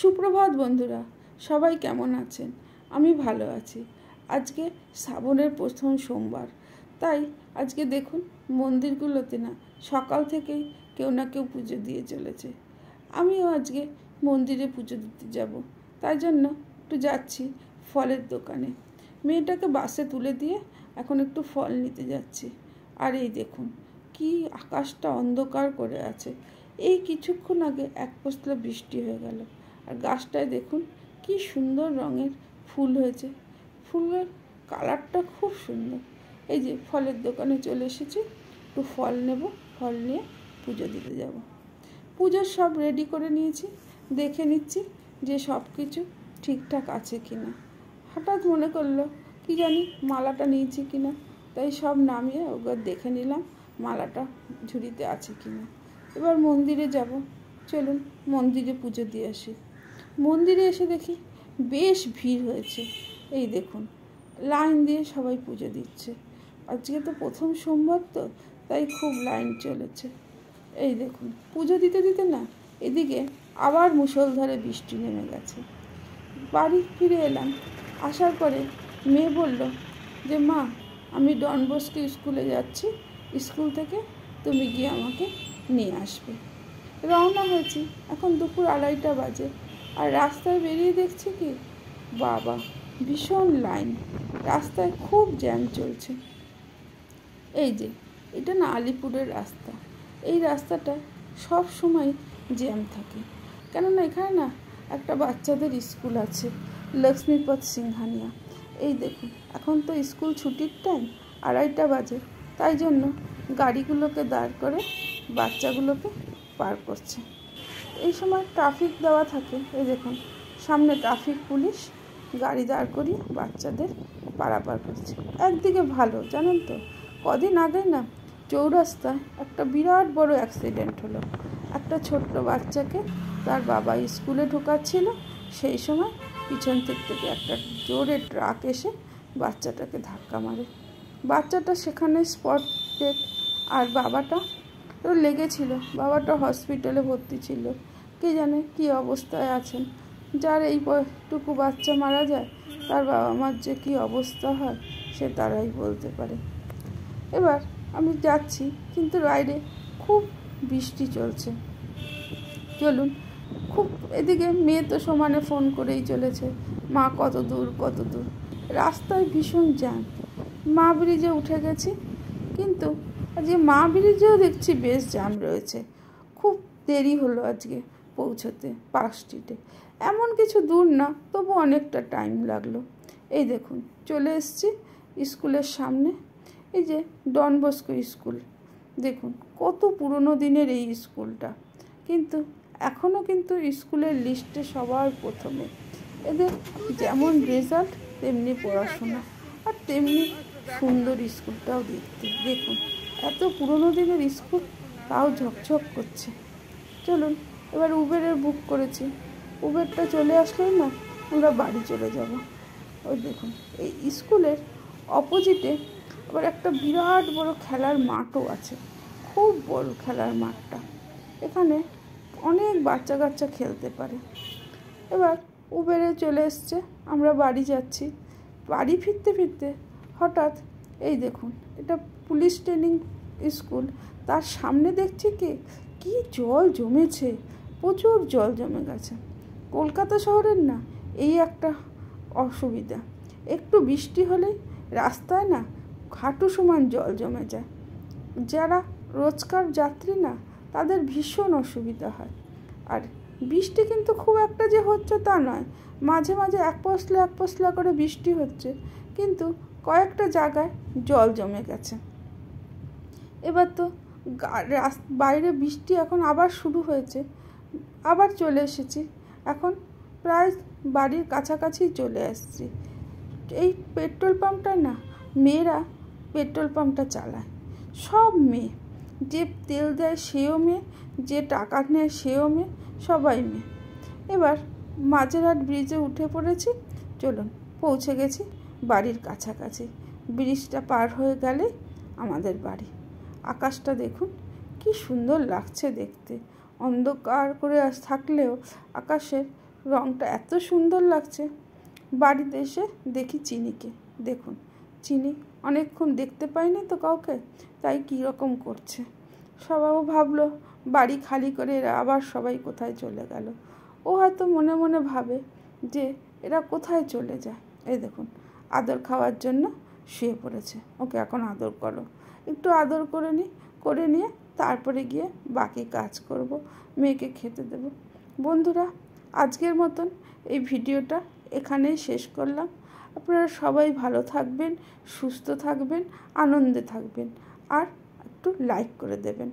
সুপ্রভাত বন্ধুরা সবাই কেমন আছেন আমি ভালো আছি আজকে শ্রাবণের প্রথম সোমবার তাই আজকে দেখুন মন্দিরগুলোতে না সকাল থেকেই কেউ না কেউ পুজো দিয়ে চলেছে আমিও আজকে মন্দিরে পুজো দিতে যাব তাই জন্য একটু যাচ্ছি ফলের দোকানে মেয়েটাকে বাসে তুলে দিয়ে এখন একটু ফল নিতে যাচ্ছি আর এই দেখুন কি আকাশটা অন্ধকার করে আছে এই কিছুক্ষণ আগে এক পশলা বৃষ্টি হয়ে গেল আর গাছটায় দেখুন কি সুন্দর রঙের ফুল হয়েছে ফুলের কালারটা খুব সুন্দর এই যে ফলের দোকানে চলে এসেছি একটু ফল নেব ফল নিয়ে পুজো দিতে যাব পুজোর সব রেডি করে নিয়েছি দেখে নিচ্ছি যে সব কিছু ঠিকঠাক আছে কি না হঠাৎ মনে করলো কি জানি মালাটা নিয়েছি কি না তাই সব নামিয়ে ওগুলো দেখে নিলাম মালাটা ঝুড়িতে আছে কি না এবার মন্দিরে যাব চলুন মন্দিরে পুজো দিয়ে আসি মন্দিরে এসে দেখি বেশ ভিড় হয়েছে এই দেখুন লাইন দিয়ে সবাই পুজো দিচ্ছে আজকে তো প্রথম সোমবার তো তাই খুব লাইন চলেছে এই দেখুন পুজো দিতে দিতে না এদিকে আবার মুসলধারে বৃষ্টি নেমে গেছে বাড়ি ফিরে এলাম আসার পরে মেয়ে বলল যে মা আমি ডনবস্কি স্কুলে যাচ্ছি স্কুল থেকে তুমি গিয়ে আমাকে নিয়ে আসবে রওনা হয়েছি এখন দুপুর আড়াইটা বাজে আর রাস্তায় বেরিয়ে দেখছে কি বাবা ভীষণ লাইন রাস্তায় খুব জ্যাম চলছে এই যে এটা না আলিপুরের রাস্তা এই রাস্তাটা সব সময় জ্যাম থাকে কেননা এখানে না একটা বাচ্চাদের স্কুল আছে লক্ষ্মীপথ সিংহানিয়া এই দেখুন এখন তো স্কুল ছুটির টাইম আড়াইটা বাজে তাই জন্য গাড়িগুলোকে দাঁড় করে বাচ্চাগুলোকে পার করছে এই সময় ট্রাফিক দেওয়া থাকে এই দেখুন সামনে ট্রাফিক পুলিশ গাড়ি দাঁড় করি বাচ্চাদের পারাপার করছে একদিকে ভালো জানেন তো কদিন আগে না চৌরাস্তায় একটা বিরাট বড় অ্যাক্সিডেন্ট হলো একটা ছোট্ট বাচ্চাকে তার বাবা স্কুলে ঢোকাচ্ছিল সেই সময় পিছন দিক থেকে একটা জোরে ট্রাক এসে বাচ্চাটাকে ধাক্কা মারে বাচ্চাটা সেখানে স্পট ডেট আর বাবাটা তো লেগেছিল বাবাটা হসপিটালে ভর্তি ছিল কে জানে কি অবস্থায় আছেন যার এইটুকু বাচ্চা মারা যায় তার বাবা মার যে কী অবস্থা হয় সে তারাই বলতে পারে এবার আমি যাচ্ছি কিন্তু বাইরে খুব বৃষ্টি চলছে চলুন খুব এদিকে মেয়ে তো সমানে ফোন করেই চলেছে মা কত দূর কত দূর রাস্তায় ভীষণ যান মা ব্রিজে উঠে গেছি কিন্তু আজকে মা ব্রিজেও দেখছি বেশ জ্যাম রয়েছে খুব দেরি হলো আজকে পৌঁছতে পার্ক স্ট্রিটে এমন কিছু দূর না তবু অনেকটা টাইম লাগলো এই দেখুন চলে এসছি স্কুলের সামনে এই যে ডন বস্কো স্কুল দেখুন কত পুরনো দিনের এই স্কুলটা কিন্তু এখনও কিন্তু স্কুলের লিস্টে সবার প্রথমে এদের যেমন রেজাল্ট তেমনি পড়াশোনা আর তেমনি সুন্দর স্কুলটাও দেখতে দেখুন এত পুরনো দিনের স্কুল তাও ঝকঝক করছে চলুন এবার উবেরের বুক করেছি উবেরটা চলে আসলে না আমরা বাড়ি চলে যাব ওই দেখুন এই স্কুলের অপোজিটে আবার একটা বিরাট বড় খেলার মাঠও আছে খুব বড় খেলার মাঠটা এখানে অনেক বাচ্চা কাচ্চা খেলতে পারে এবার উবেরে চলে এসছে আমরা বাড়ি যাচ্ছি বাড়ি ফিরতে ফিরতে হঠাৎ এই দেখুন এটা পুলিশ ট্রেনিং স্কুল তার সামনে দেখছি কে কি জল জমেছে প্রচুর জল জমে গেছে কলকাতা শহরের না এই একটা অসুবিধা একটু বৃষ্টি হলে রাস্তায় না খাটু সমান জল জমে যায় যারা রোজকার যাত্রী না তাদের ভীষণ অসুবিধা হয় আর বৃষ্টি কিন্তু খুব একটা যে হচ্ছে তা নয় মাঝে মাঝে এক পশলা এক পশলা করে বৃষ্টি হচ্ছে কিন্তু কয়েকটা জায়গায় জল জমে গেছে এবার তো বাইরে বৃষ্টি এখন আবার শুরু হয়েছে আবার চলে এসেছি এখন প্রায় বাড়ির কাছাকাছি চলে আসছি এই পেট্রোল পাম্পটা না মেয়েরা পেট্রোল পাম্পটা চালায় সব মেয়ে যে তেল দেয় সেও মেয়ে যে টাকা নেয় সেও মেয়ে সবাই মেয়ে এবার মাঝেরহাট ব্রিজে উঠে পড়েছি চলুন পৌঁছে গেছি বাড়ির কাছাকাছি ব্রিজটা পার হয়ে গেলে আমাদের বাড়ি আকাশটা দেখুন কি সুন্দর লাগছে দেখতে অন্ধকার করে থাকলেও আকাশের রংটা এত সুন্দর লাগছে বাড়িতে এসে দেখি চিনিকে দেখুন চিনি অনেকক্ষণ দেখতে পাইনি তো কাউকে তাই কীরকম করছে সবাও ভাবলো বাড়ি খালি করে এরা আবার সবাই কোথায় চলে গেল ও হয়তো মনে মনে ভাবে যে এরা কোথায় চলে যায় এই দেখুন আদর খাওয়ার জন্য শুয়ে পড়েছে ওকে এখন আদর করো একটু আদর করে নিই করে নিয়ে তারপরে গিয়ে বাকি কাজ করব মেয়েকে খেতে দেব বন্ধুরা আজকের মতন এই ভিডিওটা এখানেই শেষ করলাম আপনারা সবাই ভালো থাকবেন সুস্থ থাকবেন আনন্দে থাকবেন আর একটু লাইক করে দেবেন